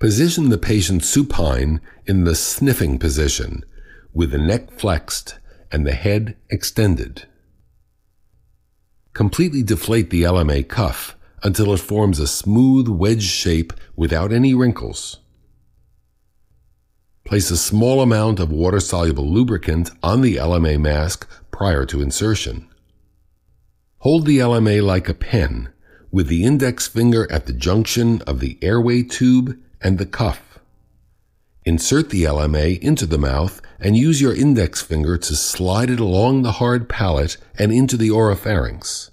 Position the patient supine in the sniffing position with the neck flexed and the head extended. Completely deflate the LMA cuff until it forms a smooth wedge shape without any wrinkles. Place a small amount of water soluble lubricant on the LMA mask prior to insertion. Hold the LMA like a pen with the index finger at the junction of the airway tube and the cuff. Insert the LMA into the mouth and use your index finger to slide it along the hard palate and into the oropharynx.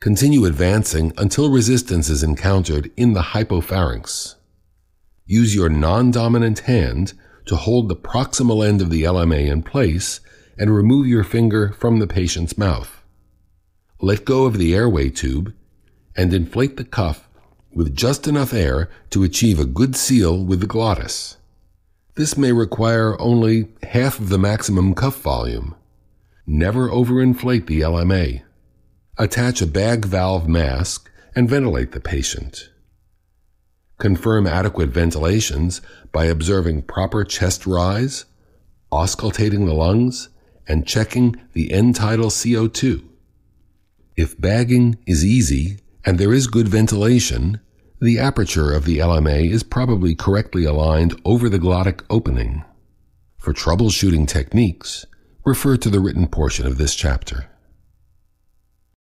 Continue advancing until resistance is encountered in the hypopharynx. Use your non-dominant hand to hold the proximal end of the LMA in place and remove your finger from the patient's mouth. Let go of the airway tube and inflate the cuff with just enough air to achieve a good seal with the glottis. This may require only half of the maximum cuff volume. Never overinflate the LMA. Attach a bag valve mask and ventilate the patient. Confirm adequate ventilations by observing proper chest rise, auscultating the lungs, and checking the end tidal CO2. If bagging is easy, and there is good ventilation, the aperture of the LMA is probably correctly aligned over the glottic opening. For troubleshooting techniques, refer to the written portion of this chapter.